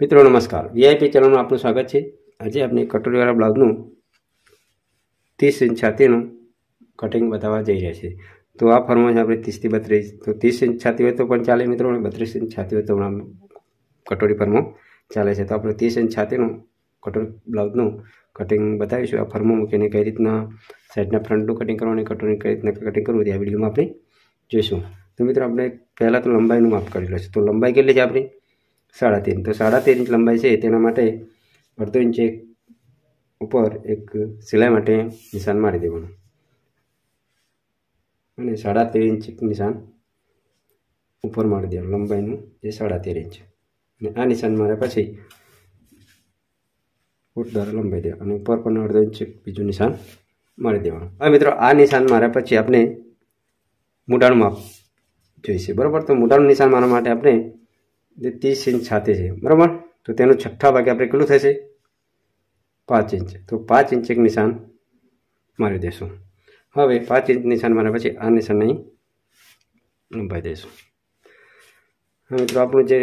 મિત્રો નમસ્કાર વીઆઈપી ચેનલમાં આપનું સ્વાગત છે આજે આપણે કટોરીવાળા બ્લાઉઝનું ત્રીસ ઇંચ છાતીનું કટિંગ બતાવવા જઈ રહ્યા છે તો આ ફોર્મમાં છે આપણે ત્રીસથી બત્રીસ તો ત્રીસ ઇંચ છાતી હોય તો પણ ચાલે મિત્રો અને બત્રીસ ઇંચ છાતી હોય તો પણ કટોરી ફર્મો ચાલે છે તો આપણે ત્રીસ ઇંચ છાતીનું કટોરી બ્લાઉઝનું કટિંગ બતાવીશું આ ફર્મો મૂકીને કઈ રીતના સાઈડના ફ્રન્ટનું કટિંગ કરવાનું કટોરી કઈ રીતના કટિંગ કરવું તે આ વિડીયોમાં આપણે જોઈશું તો મિત્રો આપણે પહેલાં તો લંબાઈનું માપ કરી લઈશું તો લંબાઈ કેટલી છે આપણી સાડા તેર તો સાડા તેર ઇંચ લંબાઈ છે તેના માટે અડધો ઇંચ ઉપર એક સિલાઈ માટે નિશાન મારી દેવાનું અને સાડા તેર ઇંચ નિશાન ઉપર મારી દેવાનું લંબાઈનું જે સાડા તેર ઇંચ અને આ નિશાન માર્યા પછી ફૂટ દ્વારા લંબાઈ દેવા અને ઉપર પણ અડધો ઇંચ બીજું નિશાન મારી દેવાનું હવે મિત્રો આ નિશાન માર્યા પછી આપણે મોઢાનું માપ જોઈશે બરાબર તો મોઢાનું નિશાન મારવા માટે આપણે ને ત્રીસ ઇંચ સાથે છે બરાબર તો તેનું છઠ્ઠા ભાગે આપણે કેટલું થશે પાંચ ઇંચ તો પાંચ ઇંચ એક નિશાન મારી દઈશું હવે પાંચ ઇંચ નિશાન માર્યા પછી આ નિશાન અહીં લંબાઈ દઈશું હવે મિત્રો આપણું જે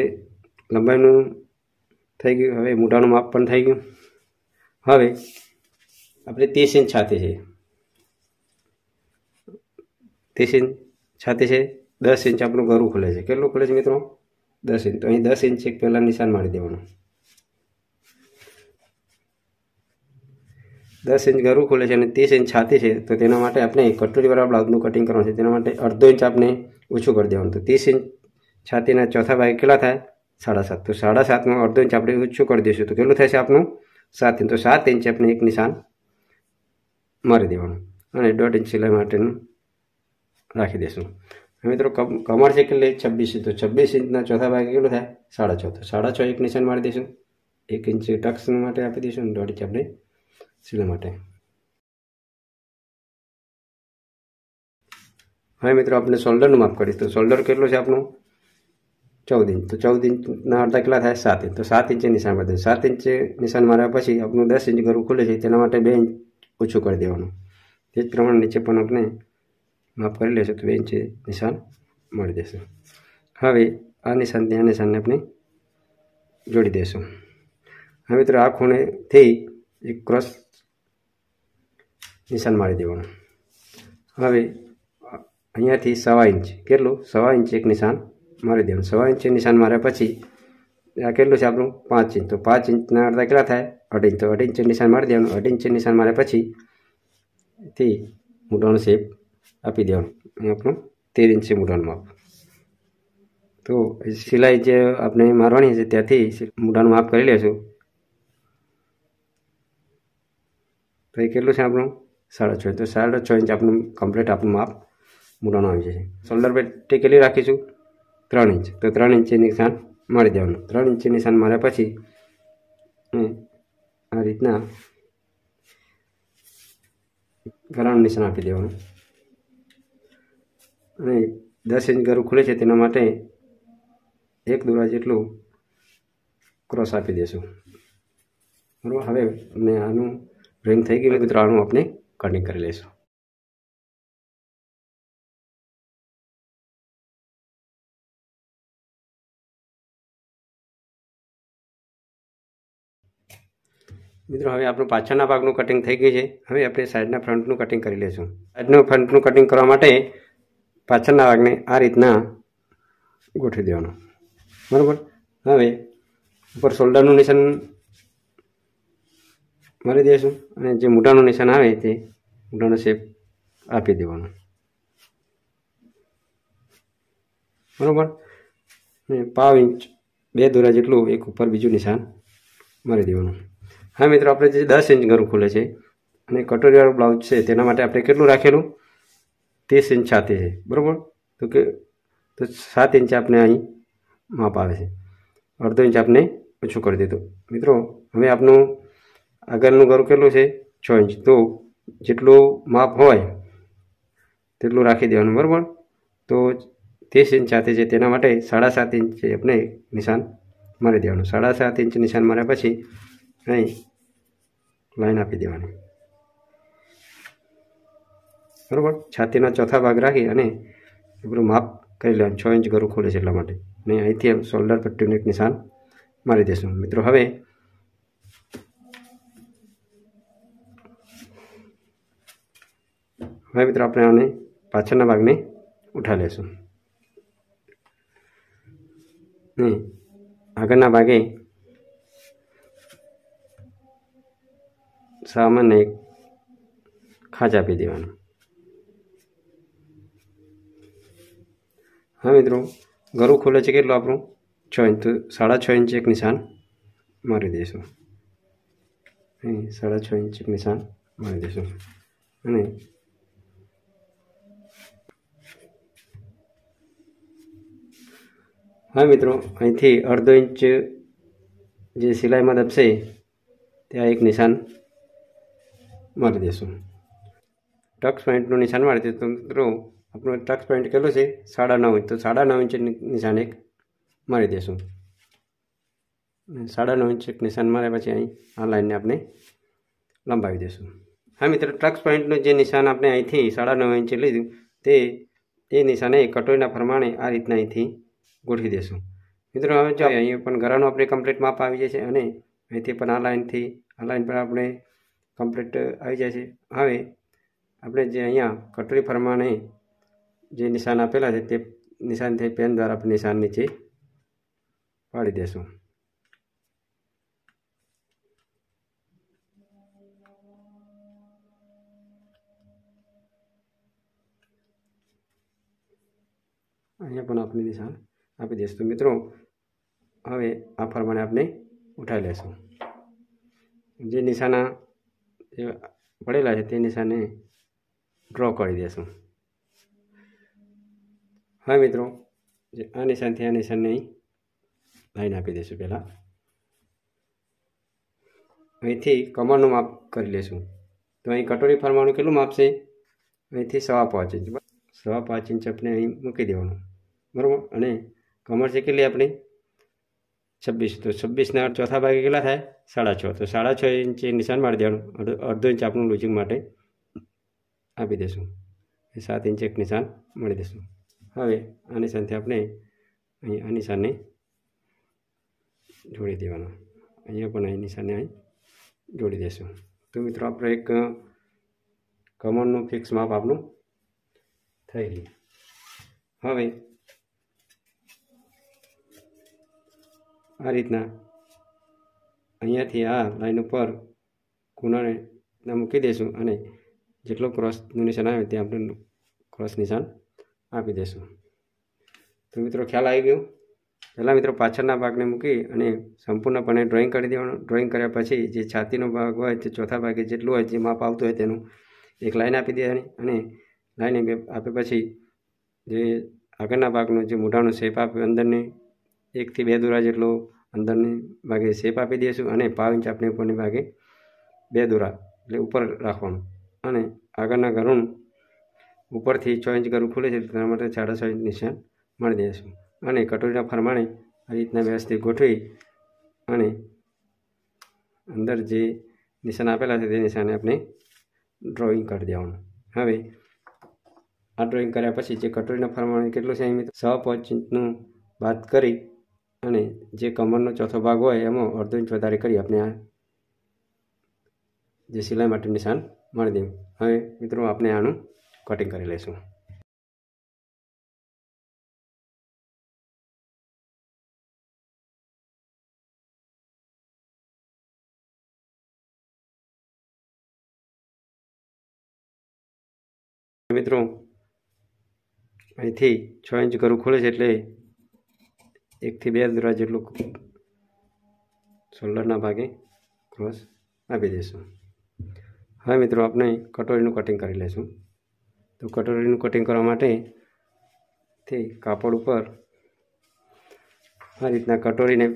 લંબાઈનું થઈ ગયું હવે મોઢાનું માપ પણ થઈ ગયું હવે આપણે ત્રીસ ઇંચ છાતી છે ત્રીસ ઇંચ છાતી છે દસ ઇંચ આપણું ગરું ખુલે છે કેટલું ખુલે છે મિત્રો દસ ઇંચ તો અહીં દસ ઇંચ એક પહેલાં નિશાન મારી દેવાનું દસ ઇંચ ગરું ખુલે છે અને ત્રીસ ઇંચ છાતી છે તો તેના માટે આપણે કટોરીવાળા બ્લાઉઝનું કટિંગ કરવાનું છે તેના માટે અડધો ઇંચ આપણે ઓછું કરી દેવાનું તો ત્રીસ ઇંચ છાતીના ચોથા ભાગે કેટલા થાય સાડા સાત તો સાડા સાતમાં અડધો ઇંચ આપણે ઓછું કરી દઈશું તો કેટલું થશે આપણું સાત ઇંચ તો સાત ઇંચ આપણે એક નિશાન મારી દેવાનું અને દોઢ ઇંચ સિલાઈ માટેનું રાખી દઈશું મિત્રો કમર છે કેટલી છવ્વીસ ઇંચ તો છવ્વીસ ઇંચના ચોથા ભાગે કેટલું થાય સાડા છ તો સાડા છ એક નિશાન મારી દઈશું એક ઇંચ ટક્સ માટે આપી દઈશું અને દોઢ ઇંચ આપણે સિલાઈ માટે હવે મિત્રો આપણે શોલ્ડરનું માપ કરીશ તો શોલ્ડર કેટલું છે આપણું ચૌદ ઇંચ તો ચૌદ ઇંચના અડધા કેટલા થાય સાત ઇંચ તો સાત ઇંચે નિશાન મારી દઈશું સાત ઇંચે નિશાન માર્યા પછી આપણું દસ ઇંચ ગરું ખુલે છે તેના માટે બે ઇંચ ઓછું કરી દેવાનું તે જ પ્રમાણે નીચે પણ આપણે માફ કરી લેશું તો બે ઇંચે નિશાન મળી દેશે હવે આ નિશાનથી આ નિશાનને આપણે જોડી દેશું હવે મિત્રો આ ખૂણેથી એક ક્રોસ નિશાન મારી દેવાનું હવે અહીંયાથી સવા ઇંચ કેટલું સવા ઇંચ એક નિશાન મારી દેવાનું સવા ઇંચ નિશાન માર્યા પછી આ કેટલું છે આપણું પાંચ ઇંચ તો પાંચ ઇંચના અડધા કેટલા થાય અઢી ઇંચ તો અઢી ઇંચ નિશાન મારી દેવાનું અઢી ઇંચ નિશાન માર્યા પછી થી મોટાનો શેપ આપી દેવાનું આપણું તેર ઇંચી મૂઢાનું માપ તો સિલાઈ જે આપણે મારવાની છે ત્યાંથી મૂઢાનું માપ કરી લેશું તો એ કેટલું છે આપણું સાડા છ ઇંચ તો સાડા છ ઇંચ આપણું કમ્પ્લીટ આપણું માપ મોઢાનું આવી જશે શોલ્ડર પેટી કેટલી રાખીશું ત્રણ ઇંચ તો ત્રણ ઇંચની નિશાન મારી દેવાનું ત્રણ ઇંચની નિશાન માર્યા પછી આ રીતના ગળાનું નિશાન આપી દેવાનું અને દસ ઇંચ ગરું ખુલે છે તેના માટે એક દોરા જેટલું ક્રોસ આપી દેશું બરાબર હવે મેં આનું ડ્રોઈંગ થઈ ગયું મિત્રો આનું આપણે કટિંગ કરી લઈશું મિત્રો હવે આપણું પાછળના ભાગનું કટિંગ થઈ ગયું છે હવે આપણે સાઈડના ફ્રન્ટનું કટિંગ કરી લઈશું સાઈડનું ફ્રન્ટનું કટિંગ કરવા માટે પાછળના વાઘને આ રીતના ગોઠવી દેવાનો બરાબર હવે ઉપર શોલ્ડરનું નિશાન મારી દઈશું અને જે મોઢાનું નિશાન આવે તે મોઢાનો શેપ આપી દેવાનો બરાબર અને પાવ ઇંચ બે દોરા જેટલું એક ઉપર બીજું નિશાન મારી દેવાનું હા મિત્રો આપણે જે દસ ઇંચ ઘરું ખુલે છે અને કટોરીવાળું બ્લાઉઝ છે તેના માટે આપણે કેટલું રાખેલું ત્રીસ ઇંચ છાતી છે બરાબર તો કે તો સાત ઇંચ આપણે અહીં માપ આવે છે અડધો ઇંચ આપણે ઓછું કરી દીધું મિત્રો હવે આપનું આગળનું ગરું કેટલું છે છ ઇંચ તો જેટલું માપ હોય તેટલું રાખી દેવાનું બરાબર તો ત્રીસ ઇંચ સાથે છે તેના માટે સાડા સાત ઇંચ આપણે નિશાન મારી દેવાનું સાડા સાત ઇંચ નિશાન માર્યા પછી અહીં લાઈન આપી દેવાની બરાબર છાતીના ચોથા ભાગ રાખી અને આપણું માપ કરી લેવાનું છ ઇંચ ગરું ખોલે છે એટલા માટે અને અહીંથી એમ શોલ્ડર પર ટ્યુનિક નિશાન મારી દઈશું મિત્રો હવે હવે મિત્રો આપણે આને પાછળના ભાગને ઉઠા લેશું આગળના ભાગે સામાન્ય એક ખાંચ આપી દેવાનું હા મિત્રો ગરું ખુલે છે કેટલું આપણું છ ઇંચ તો સાડા છ ઇંચ એક નિશાન મારી દઈશું સાડા છ ઇંચ એક નિશાન મારી દઈશું અને હા મિત્રો અહીંથી અડધો ઇંચ જે સિલાઈમાં દબશે ત્યાં એક નિશાન મારી દેશું ટક્સ પોઈન્ટનું નિશાન મારી દઈશું મિત્રો આપણો ટક્સ પોઈન્ટ કેટલો છે સાડા નવ ઇંચ તો સાડા નવ ઇંચની નિશાન એક મારી દેશું સાડા નવ ઇંચ એક નિશાન માર્યા પછી અહીં આ લાઇનને આપણે લંબાવી દઈશું હા મિત્ર ટ્રક્સ પોઈન્ટનું જે નિશાન આપણે અહીંથી સાડા નવ ઇંચે લીધું તે એ નિશાને કટોરીના પ્રમાણે આ રીતના અહીંથી ગોઠવી દેશું મિત્રો હવે જો અહીં પણ ગરાનું આપણે કમ્પ્લીટ માપ આવી જાય છે અને અહીંથી પણ આ લાઇનથી આ લાઇન પર આપણે કમ્પ્લીટ આવી જાય છે હવે આપણે જે અહીંયા કટોરી પ્રમાણે જે નિશાન આપેલા છે તે નિશાનથી પેન દ્વારા આપણે નિશાન નીચે પાડી દેશું અહીંયા પણ આપણે નિશાન આપી દઈશું તો મિત્રો હવે આ પ્રમાણે આપણે ઉઠાવી લેશું જે નિશાના પડેલા છે તે નિશાને ડ્રો કરી દેશું હા મિત્રો આ નિશાનથી આ નિશાનને લાઈન આપી દઈશું પહેલાં અહીંથી કમરનું માપ કરી લઈશું તો અહીં કટોરી ફરવાનું કેટલું માપ છે અહીંથી સવા પાંચ ઇંચ સવા પાંચ ઇંચ આપણે અહીં મૂકી દેવાનું બરાબર અને કમર છે કેટલી આપણી છવ્વીસ તો છવ્વીસના ચોથા ભાગે કેટલા થાય સાડા છ તો સાડા છ ઇંચે નિશાન મારી દેવાનું અડધો ઇંચ આપણું લૂઝિંગ માટે આપી દઈશું સાત ઇંચ એક નિશાન મળી દઈશું હવે આની સાથે આપણે અહીં આ નિશાનને જોડી દેવાનો અહીંયા પણ અહીં નિશાને અહીં જોડી દઈશું તો મિત્રો આપણે એક કમરનું ફિક્સ માપ આપનું થઈ ગયું હવે આ રીતના અહીંયાથી આ લાઈન ઉપર ખૂણાને મૂકી દઈશું અને જેટલો ક્રોસ નિશાન આવે ત્યાં આપણે ક્રોસ નિશાન આપી દઈશું તો મિત્રો ખ્યાલ આવી ગયો પહેલાં મિત્રો પાછળના ભાગને મૂકી અને સંપૂર્ણપણે ડ્રોઈંગ કરી દેવાનું ડ્રોઈંગ કર્યા પછી જે છાતીનો ભાગ હોય તે ચોથા ભાગે જેટલું હોય જે માપ આવતું હોય તેનું એક લાઈન આપી દેવાની અને લાઈન આપે પછી જે આગળના ભાગનો જે મોઢાનો શેપ આપ્યો અંદરને એકથી બે દોરા જેટલો અંદરને ભાગે શેપ આપી દઈશું અને પાવ ઇંચ આપણે ઉપરની ભાગે બે દોરા એટલે ઉપર રાખવાનું અને આગળના ઘરોનું ઉપરથી છ ઇંચ ગરું ખુલે છે તેના માટે સાડા છ ઇંચ નિશાન મળી દેશું અને કટોરીના ફરમાણે આ રીતના વ્યવસ્થિત ગોઠવી અને અંદર જે નિશાન આપેલા છે તે નિશાને આપણે ડ્રોઈંગ કરી દેવાનું હવે આ ડ્રોઈંગ કર્યા પછી જે કટોરીના પ્રમાણે કેટલું છે એમ સો પાંચ ઇંચનું બાદ કરી અને જે કમરનો ચોથો ભાગ હોય એમાં અડધો ઇંચ વધારે કરી આપણે આ જે સિલાઈ માટે નિશાન મળી દેવું હવે મિત્રો આપણે આનું કટિંગ કરી લઈશું મિત્રો અહીંથી છ ઇંચ ઘરું ખોલે છે એટલે એકથી બે દોરા જેટલું શોલ્ડરના ભાગે ક્રોસ આપી દઈશું હવે મિત્રો આપણે કટોરીનું કટિંગ કરી લઈશું તો કટોરીનું કટિંગ કરવા માટે તે કાપડ ઉપર આ રીતના કટોરીને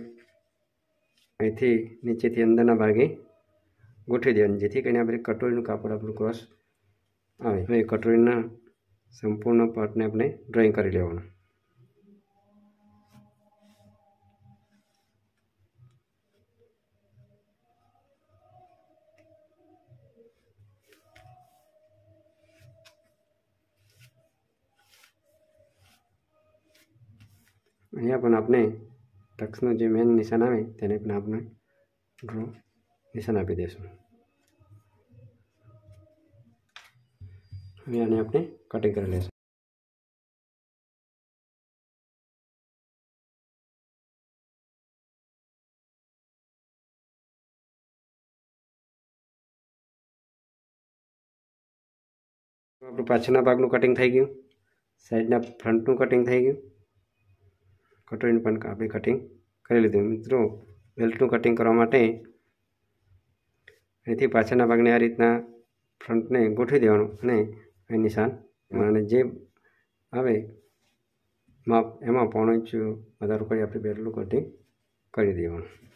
અહીંથી નીચેથી અંદરના ભાગે ગોઠવી દેવાની જેથી કરીને આપણે કટોરીનું કાપડ આપણું ક્રોસ આવે હવે કટોરીના સંપૂર્ણ પાર્ટને આપણે ડ્રોઈંગ કરી લેવાનું અહીંયા પણ આપણે ટક્સનો જે મેન નિશાન આવે તેને પણ આપણે ડ્રો નિશાન આપી દેશું હવે આને આપણે કટિંગ કરી લઈશું આપણું પાછળના ભાગનું કટિંગ થઈ ગયું સાઈડના ફ્રન્ટનું કટિંગ થઈ ગયું કટરીનું પણ આપણે કટિંગ કરી લીધું મિત્રો બેલ્ટનું કટિંગ કરવા માટે અહીંથી પાછળના ભાગને આ રીતના ફ્રન્ટને ગોઠવી દેવાનું અને અહીં નિશાન અને જે આવે માપ એમાં પોણો ઇંચ વધારો કરી આપણે બેલ્ટનું કટિંગ કરી દેવાનું